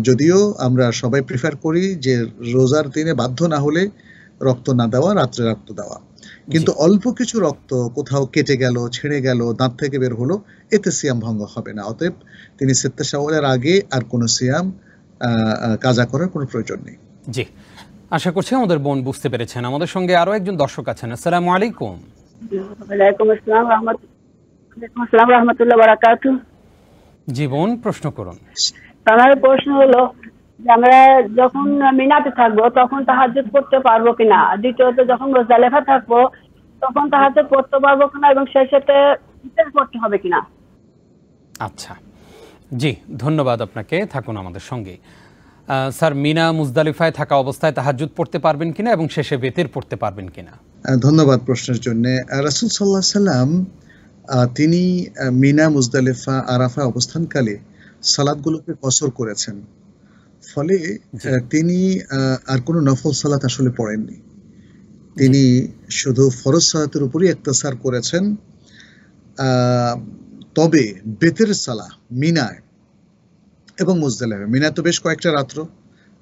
যদিও আমরা সবাই প্রিফার করি যে রোজার দিনে বাধ্য না হলে রক্ত না দেওয়া রাত্রে রক্ত দেওয়া কিন্তু অল্প কিছু রক্ত কোথাও কেটে গেল ছেড়ে গেল দাঁত থেকে বের হলো এতে সিয়াম ভঙ্গ হবে না অতএব তিনি সেত্তা আগে আর কোনো সিয়াম কাজা করার কোনো প্রয়োজন নেই জি আশা করছি আমাদের বোন বুঝতে পেরেছেন আমাদের সঙ্গে আরো একজন দর্শক আছেন আসসালামু আলাইকুম প্রশ্ন করুন আমার প্রশ্ন হলো আমরা যখন মিনাতে থাকবো তখন তাহাজ্জুদ করতে পারবো কিনা দ্বিতীয়ত যখন থাকবো তখন তাহাজ্জুদ করতে পারবো কিনা এবং সেই সাথে করতে হবে কিনা আচ্ছা জি ধন্যবাদ আপনাকে থাকুন আমাদের সঙ্গে স্যার মিনা মুজদালিফায় থাকা অবস্থায় তাহাজুদ পড়তে পারবেন কিনা এবং শেষে বেতের পড়তে পারবেন কিনা ধন্যবাদ প্রশ্নের জন্য রাসুল সাল্লাহ সাল্লাম তিনি মিনা মুজদালিফা আরাফা অবস্থানকালে সালাদগুলোকে কসর করেছেন ফলে তিনি আর কোনো নফল সালাত আসলে পড়েননি তিনি শুধু ফরজ সালাতের উপরই একটা করেছেন তবে বেতের সালা মিনায় এবং মুজদালেফা মিনা তো বেশ কয়েকটা রাত্র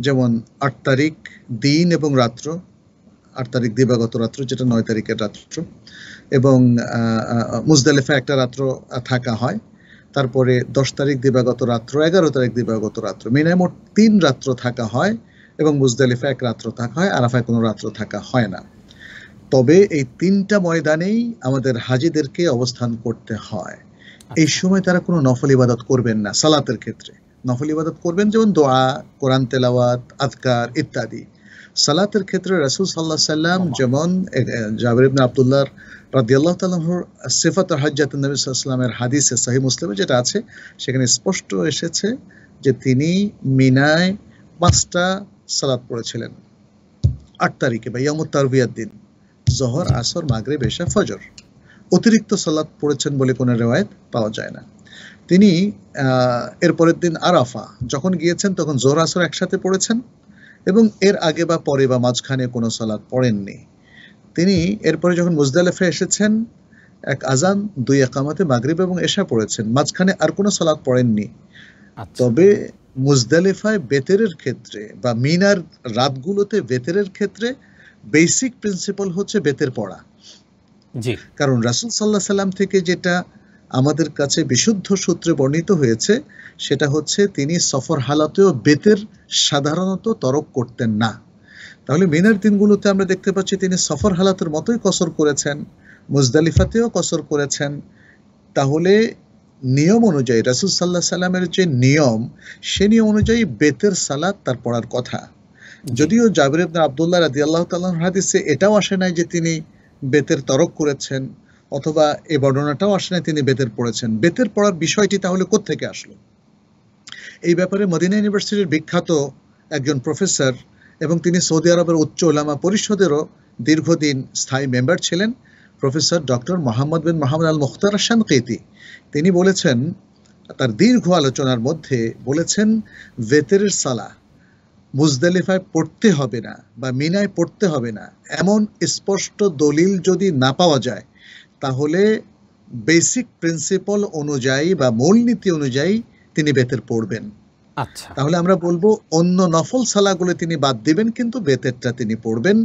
যেমন আট তারিখ দিন এবং রাত্র আট তারিখ দিবাগত রাত্র যেটা নয় তারিখের রাত্র এবং মুজদালেফা একটা রাত্র থাকা হয় তারপরে দশ তারিখ দিবাগত রাত্র এগারো তারিখ দিবাগত রাত্র মিনায় মোট তিন রাত্র থাকা হয় এবং মুজদালিফা এক রাত্র থাকা হয় আরাফায় কোনো রাত্র থাকা হয় না তবে এই তিনটা ময়দানেই আমাদের হাজিদেরকে অবস্থান করতে হয় এই সময় তারা কোনো নফল ইবাদত করবেন না সালাতের ক্ষেত্রে নফল ইবাদত করবেন যেমন দোয়া কোরআন তেলাওয়াত আজকার ইত্যাদি সালাতের ক্ষেত্রে রাসুল সাল্লা সাল্লাম যেমন জাবির ইবনে আবদুল্লাহর রাদিয়াল্লাহ তালাহুর সিফাত হজ্জাত নবী সাল্লামের হাদিসে সাহি মুসলিমে যেটা আছে সেখানে স্পষ্ট এসেছে যে তিনি মিনায় পাঁচটা সালাত পড়েছিলেন আট তারিখে বা ইয়ামুত তারবিয়ার দিন জহর আসর মাগরে বেশা ফজর অতিরিক্ত সালাত পড়েছেন বলে কোনো রেওয়ায়ত পাওয়া যায় না তিনি এরপরের দিন আরাফা যখন গিয়েছেন তখন জোর আসর একসাথে পড়েছেন এবং এর আগে বা পরে বা মাঝখানে কোনো সালাদ পড়েননি তিনি এরপরে যখন মুজদালেফে এসেছেন এক আজান দুই একামাতে মাগরীব এবং এসা পড়েছেন মাঝখানে আর কোনো সালাদ পড়েননি আচ্ছা। তবে মুজদালেফায় বেতেরের ক্ষেত্রে বা মিনার রাতগুলোতে বেতেরের ক্ষেত্রে বেসিক প্রিন্সিপাল হচ্ছে বেতের পড়া কারণ রাসুল সাল্লাহ সাল্লাম থেকে যেটা আমাদের কাছে বিশুদ্ধ সূত্রে বর্ণিত হয়েছে সেটা হচ্ছে তিনি সফর হালাতেও বেতের সাধারণত তরক করতেন না তাহলে মিনার দিনগুলোতে আমরা দেখতে পাচ্ছি তিনি সফর হালাতের মতোই কসর করেছেন মুজদালিফাতেও কসর করেছেন তাহলে নিয়ম অনুযায়ী রাসুল সাল্লাহ সাল্লামের যে নিয়ম সে নিয়ম অনুযায়ী বেতের সালাত তার পড়ার কথা যদিও জাবির আব্দুল্লাহ আবদুল্লাহ রাদি আল্লাহ তাল্লাহ হাদিসে এটাও আসে নাই যে তিনি বেতের তরক করেছেন অথবা এ বর্ণনাটাও আসলে তিনি বেতের পড়েছেন বেতের পড়ার বিষয়টি তাহলে কোত্থেকে আসলো এই ব্যাপারে মদিনা ইউনিভার্সিটির বিখ্যাত একজন প্রফেসর এবং তিনি সৌদি আরবের উচ্চ ওলামা পরিষদেরও দীর্ঘদিন স্থায়ী মেম্বার ছিলেন professor doctor Muhammad bin Muhammad al Mukhtar আসান কেতি তিনি বলেছেন তার দীর্ঘ আলোচনার মধ্যে বলেছেন বেতের সালা মুজদালিফায় পড়তে হবে না বা মিনায় পড়তে হবে না এমন স্পষ্ট দলিল যদি না পাওয়া যায় তাহলে বেসিক প্রিন্সিপাল অনুযায়ী বা মূলনীতি অনুযায়ী তিনি বেতের পড়বেন আচ্ছা তাহলে আমরা বলবো অন্য নফল সালাগুলো তিনি বাদ দিবেন কিন্তু বেতেরটা তিনি পড়বেন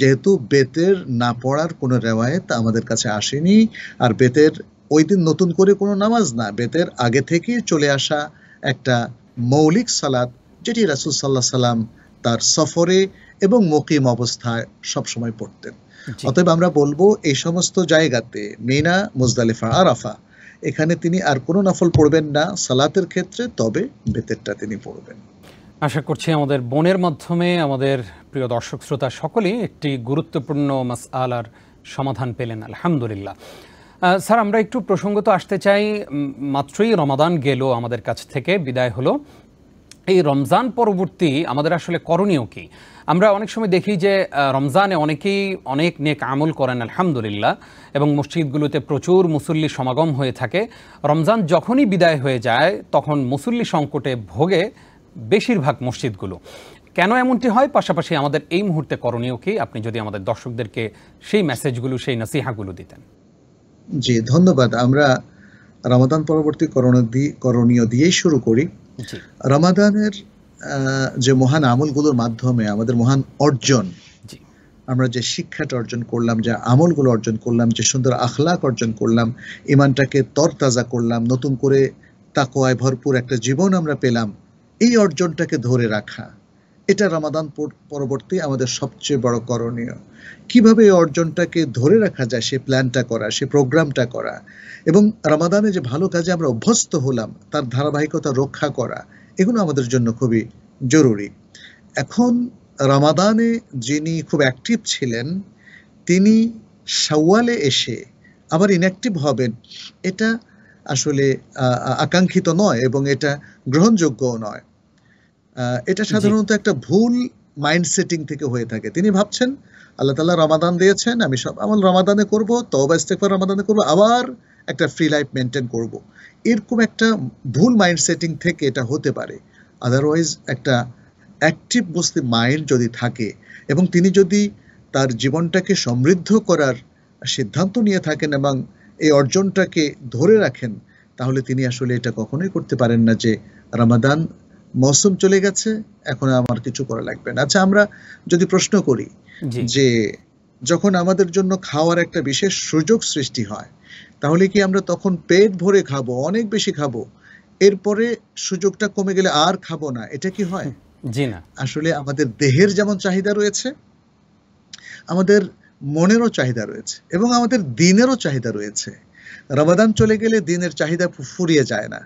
যেহেতু বেতের না পড়ার কোনো রেওয়ায়ত আমাদের কাছে আসেনি আর বেতের ওই দিন নতুন করে কোনো নামাজ না বেতের আগে থেকে চলে আসা একটা মৌলিক সালাত যেটি রাসুল সাল্লাহ সাল্লাম তার সফরে এবং মকিম অবস্থায় সবসময় পড়তেন অতএব আমরা বলবো এই সমস্ত জায়গাতে মেনা মুজদালিফা আরাফা এখানে তিনি আর কোনো নফল পড়বেন না সালাতের ক্ষেত্রে তবে বেতেরটা তিনি পড়বেন আশা করছি আমাদের বোনের মাধ্যমে আমাদের প্রিয় দর্শক শ্রোতা সকলেই একটি গুরুত্বপূর্ণ মাস আলার সমাধান পেলেন আলহামদুলিল্লাহ স্যার আমরা একটু প্রসঙ্গত আসতে চাই মাত্রই রমাদান গেল আমাদের কাছ থেকে বিদায় হলো এই রমজান পরবর্তী আমাদের আসলে করণীয় কি আমরা অনেক সময় দেখি যে রমজানে অনেকেই অনেক নেক আমল করেন আলহামদুলিল্লাহ এবং মসজিদগুলোতে প্রচুর মুসল্লি সমাগম হয়ে থাকে রমজান যখনই বিদায় হয়ে যায় তখন মুসল্লি সংকটে ভোগে বেশিরভাগ মসজিদগুলো কেন এমনটি হয় পাশাপাশি আমাদের এই মুহূর্তে করণীয় কি আপনি যদি আমাদের দর্শকদেরকে সেই মেসেজগুলো সেই নাসিহাগুলো দিতেন জি ধন্যবাদ আমরা রমাদান পরবর্তী করণীয় দিয়ে শুরু করি রমাদানের যে মহান আমলগুলোর মাধ্যমে আমাদের মহান অর্জন আমরা যে শিক্ষাটা অর্জন করলাম যে আমলগুলো অর্জন করলাম যে সুন্দর আখলাক অর্জন করলাম ইমানটাকে তরতাজা করলাম নতুন করে তাকোয়ায় ভরপুর একটা জীবন আমরা পেলাম এই অর্জনটাকে ধরে রাখা এটা রামাদান পরবর্তী আমাদের সবচেয়ে বড় করণীয় কিভাবে এই অর্জনটাকে ধরে রাখা যায় সে প্ল্যানটা করা সে প্রোগ্রামটা করা এবং রামাদানে যে ভালো কাজে আমরা অভ্যস্ত হলাম তার ধারাবাহিকতা রক্ষা করা এগুলো আমাদের জন্য খুবই জরুরি এখন রামাদানে যিনি খুব অ্যাক্টিভ ছিলেন তিনি সাওয়ালে এসে আবার ইনঅ্যাক্টিভ হবেন এটা আসলে আকাঙ্ক্ষিত নয় এবং এটা গ্রহণযোগ্যও নয় এটা সাধারণত একটা ভুল মাইন্ডসেটিং থেকে হয়ে থাকে তিনি ভাবছেন আল্লাহ তালা রমাদান দিয়েছেন আমি সব আমল রমাদানে করব তবা ইস্তেকবার রমাদানে করব আবার একটা ফ্রি লাইফ মেনটেন করব। এরকম একটা ভুল মাইন্ডসেটিং থেকে এটা হতে পারে আদারওয়াইজ একটা অ্যাক্টিভ মুসলিম মাইন্ড যদি থাকে এবং তিনি যদি তার জীবনটাকে সমৃদ্ধ করার সিদ্ধান্ত নিয়ে থাকেন এবং এই অর্জনটাকে ধরে রাখেন তাহলে তিনি আসলে এটা কখনোই করতে পারেন না যে রামাদান মৌসুম চলে গেছে এখন আমার কিছু করা লাগবে না আচ্ছা আমরা যদি প্রশ্ন করি যে যখন আমাদের জন্য খাওয়ার একটা বিশেষ সুযোগ সৃষ্টি হয় তাহলে কি আমরা তখন পেট ভরে খাবো অনেক বেশি খাবো এরপরে সুযোগটা কমে গেলে আর খাবো না এটা কি হয় জি না আসলে আমাদের দেহের যেমন চাহিদা রয়েছে আমাদের মনেরও চাহিদা রয়েছে এবং আমাদের দিনেরও চাহিদা রয়েছে রমাদান চলে গেলে দিনের চাহিদা ফুরিয়ে যায় না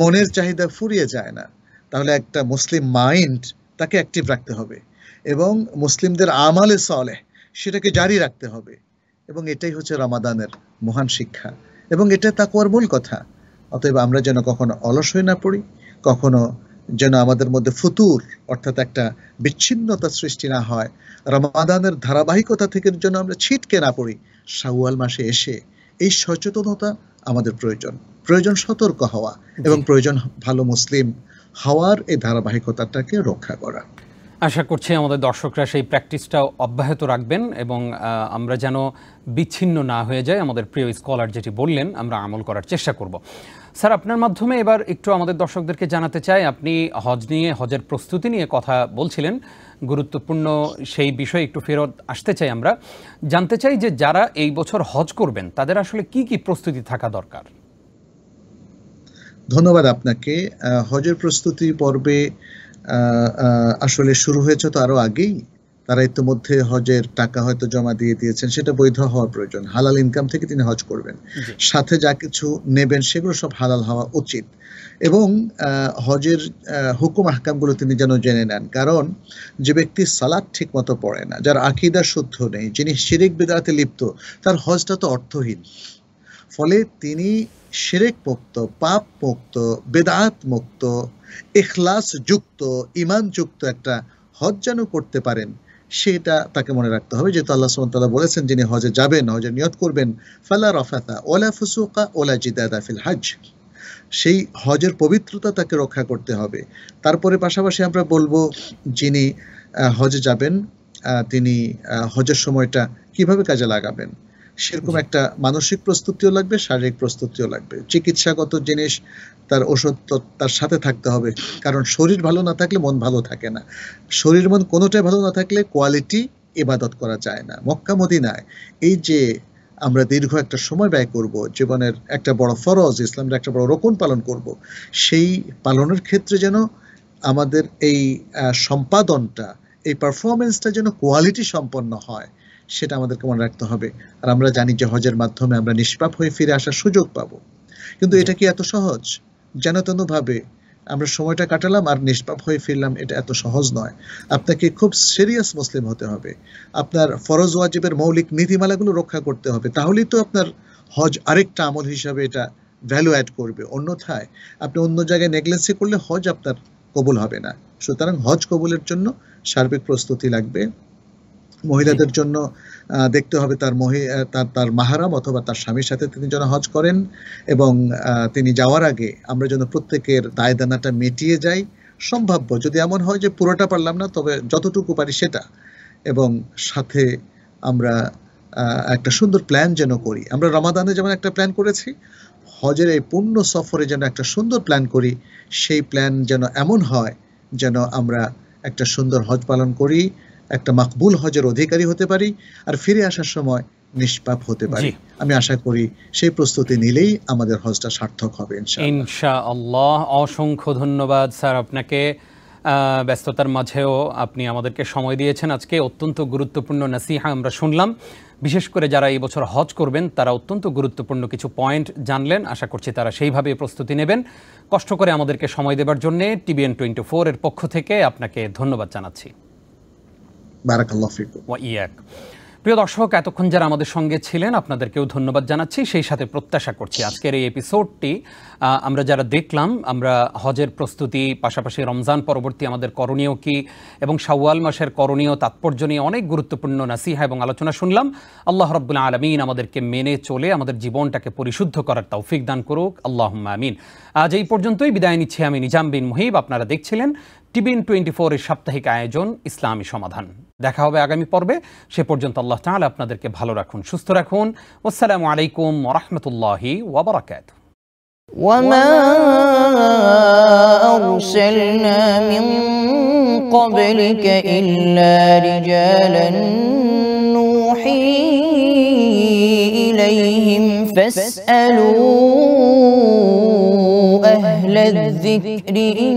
মনের চাহিদা ফুরিয়ে যায় না তাহলে একটা মুসলিম মাইন্ড তাকে অ্যাক্টিভ রাখতে হবে এবং মুসলিমদের আমালে সলে সেটাকে জারি রাখতে হবে এবং এটাই হচ্ছে রমাদানের মহান শিক্ষা এবং এটা তাকুয়ার মূল কথা অতএব আমরা যেন কখনো অলস হয়ে না পড়ি কখনো যেন আমাদের মধ্যে ফুতুর অর্থাৎ একটা বিচ্ছিন্নতা সৃষ্টি না হয় রমাদানের ধারাবাহিকতা থেকে যেন আমরা ছিটকে না পড়ি সাউয়াল মাসে এসে এই সচেতনতা আমাদের প্রয়োজন প্রয়োজন সতর্ক হওয়া এবং প্রয়োজন ভালো মুসলিম হওয়ার এই ধারাবাহিকতাটাকে রক্ষা করা আশা করছি আমাদের দর্শকরা সেই প্র্যাকটিসটাও অব্যাহত রাখবেন এবং আমরা যেন বিচ্ছিন্ন না হয়ে যায় আমাদের প্রিয় স্কলার যেটি বললেন আমরা আমল করার চেষ্টা করব স্যার আপনার মাধ্যমে এবার একটু আমাদের দর্শকদেরকে জানাতে চাই আপনি হজ নিয়ে হজের প্রস্তুতি নিয়ে কথা বলছিলেন গুরুত্বপূর্ণ সেই বিষয়ে একটু ফেরত আসতে চাই আমরা জানতে চাই যে যারা এই বছর হজ করবেন তাদের আসলে কি কি প্রস্তুতি থাকা দরকার ধন্যবাদ আপনাকে হজের প্রস্তুতি পর্বে আসলে শুরু হয়েছে তো আরও আগেই তারা ইতিমধ্যে হজের টাকা হয়তো জমা দিয়ে দিয়েছেন সেটা বৈধ হওয়ার প্রয়োজন হালাল ইনকাম থেকে তিনি হজ করবেন সাথে যা কিছু নেবেন সেগুলো সব হালাল হওয়া উচিত এবং হজের হুকুম আহকামগুলো তিনি যেন জেনে নেন কারণ যে ব্যক্তি সালাদ ঠিক মতো পড়ে না যার আকিদা শুদ্ধ নেই যিনি শিরিক বেদাতে লিপ্ত তার হজটা তো অর্থহীন ফলে তিনি শিরেক মুক্ত পাপ মুক্ত বেদাত মুক্ত এখলাস যুক্ত ইমান যুক্ত একটা হজ যেন করতে পারেন সেটা তাকে মনে রাখতে হবে যেহেতু আল্লাহ সুমতাল্লাহ বলেছেন যিনি হজে যাবেন হজে নিয়ত করবেন ফালা রফাতা ওলা ফুসুকা ওলা জিদাদা ফিল হজ সেই হজের পবিত্রতা তাকে রক্ষা করতে হবে তারপরে পাশাপাশি আমরা বলবো যিনি হজে যাবেন তিনি হজের সময়টা কিভাবে কাজে লাগাবেন সেরকম একটা মানসিক প্রস্তুতিও লাগবে শারীরিক প্রস্তুতিও লাগবে চিকিৎসাগত জিনিস তার ওষুধ তার সাথে থাকতে হবে কারণ শরীর ভালো না থাকলে মন ভালো থাকে না শরীর মন কোনোটাই ভালো না থাকলে কোয়ালিটি ইবাদত করা যায় না মক্কা মদিনায় এই যে আমরা দীর্ঘ একটা সময় ব্যয় করব জীবনের একটা বড় ফরজ ইসলামের একটা বড় রোপণ পালন করব সেই পালনের ক্ষেত্রে যেন আমাদের এই সম্পাদনটা এই পারফরমেন্সটা যেন কোয়ালিটি সম্পন্ন হয় সেটা আমাদেরকে মনে রাখতে হবে আর আমরা জানি যে হজের মাধ্যমে আমরা নিষ্পাপ হয়ে ফিরে আসার সুযোগ পাবো কিন্তু এটা কি এত সহজ যেন তেনভাবে আমরা সময়টা কাটালাম আর নিষ্পাপ হয়ে ফিরলাম এটা এত সহজ নয় আপনাকে খুব সিরিয়াস মুসলিম হতে হবে আপনার ফরজ ওয়াজিবের মৌলিক নীতিমালাগুলো রক্ষা করতে হবে তাহলেই তো আপনার হজ আরেকটা আমল হিসাবে এটা ভ্যালু অ্যাড করবে অন্যথায় আপনি অন্য জায়গায় নেগলেসি করলে হজ আপনার কবুল হবে না সুতরাং হজ কবুলের জন্য সার্বিক প্রস্তুতি লাগবে মহিলাদের জন্য দেখতে হবে তার মহি তার তার মাহারাম অথবা তার স্বামীর সাথে তিনি যেন হজ করেন এবং তিনি যাওয়ার আগে আমরা যেন প্রত্যেকের দায় দানাটা মিটিয়ে যাই সম্ভাব্য যদি এমন হয় যে পুরোটা পারলাম না তবে যতটুকু পারি সেটা এবং সাথে আমরা একটা সুন্দর প্ল্যান যেন করি আমরা রমাদানে যেমন একটা প্ল্যান করেছি হজের এই পূর্ণ সফরে যেন একটা সুন্দর প্ল্যান করি সেই প্ল্যান যেন এমন হয় যেন আমরা একটা সুন্দর হজ পালন করি একটা মাকবুল হজের অধিকারী হতে পারি আর ফিরে আসার সময় নিষ্পাপ হতে পারি আমি আশা করি সেই প্রস্তুতি নিলেই আমাদের হজটা সার্থক হবে আল্লাহ অসংখ্য ধন্যবাদ স্যার আপনাকে ব্যস্ততার মাঝেও আপনি আমাদেরকে সময় দিয়েছেন আজকে অত্যন্ত গুরুত্বপূর্ণ নাসিহা আমরা শুনলাম বিশেষ করে যারা এই বছর হজ করবেন তারা অত্যন্ত গুরুত্বপূর্ণ কিছু পয়েন্ট জানলেন আশা করছি তারা সেইভাবে প্রস্তুতি নেবেন কষ্ট করে আমাদেরকে সময় দেবার জন্য টিবিএন টোয়েন্টি ফোর এর পক্ষ থেকে আপনাকে ধন্যবাদ জানাচ্ছি প্রিয় দর্শক এতক্ষণ যারা আমাদের সঙ্গে ছিলেন আপনাদেরকেও ধন্যবাদ জানাচ্ছি সেই সাথে প্রত্যাশা করছি আজকের এই এপিসোডটি আমরা যারা দেখলাম আমরা হজের প্রস্তুতি পাশাপাশি রমজান পরবর্তী আমাদের করণীয় কি এবং শাওয়াল মাসের করণীয় তাৎপর্য নিয়ে অনেক গুরুত্বপূর্ণ নাসিহা এবং আলোচনা শুনলাম আল্লাহ রব্বুল্লা আলমিন আমাদেরকে মেনে চলে আমাদের জীবনটাকে পরিশুদ্ধ করার তৌফিক দান করুক আল্লাহ আমিন আজ এই পর্যন্তই বিদায় নিচ্ছি আমি নিজাম বিন মুহিব আপনারা দেখছিলেন টিবিন টোয়েন্টি ফোরের সাপ্তাহিক আয়োজন ইসলামী সমাধান দেখা হবে আগামী পর্বে সে পর্যন্ত আল্লাহ তাহলে আপনাদেরকে ভালো রাখুন সুস্থ রাখুন আসসালামু আলাইকুম ওরহমতুল্লাহি ওবরাকাত وما أرسلنا من قبلك إلا رجالا نوحي إليهم فاسألوا أهل الذكر إن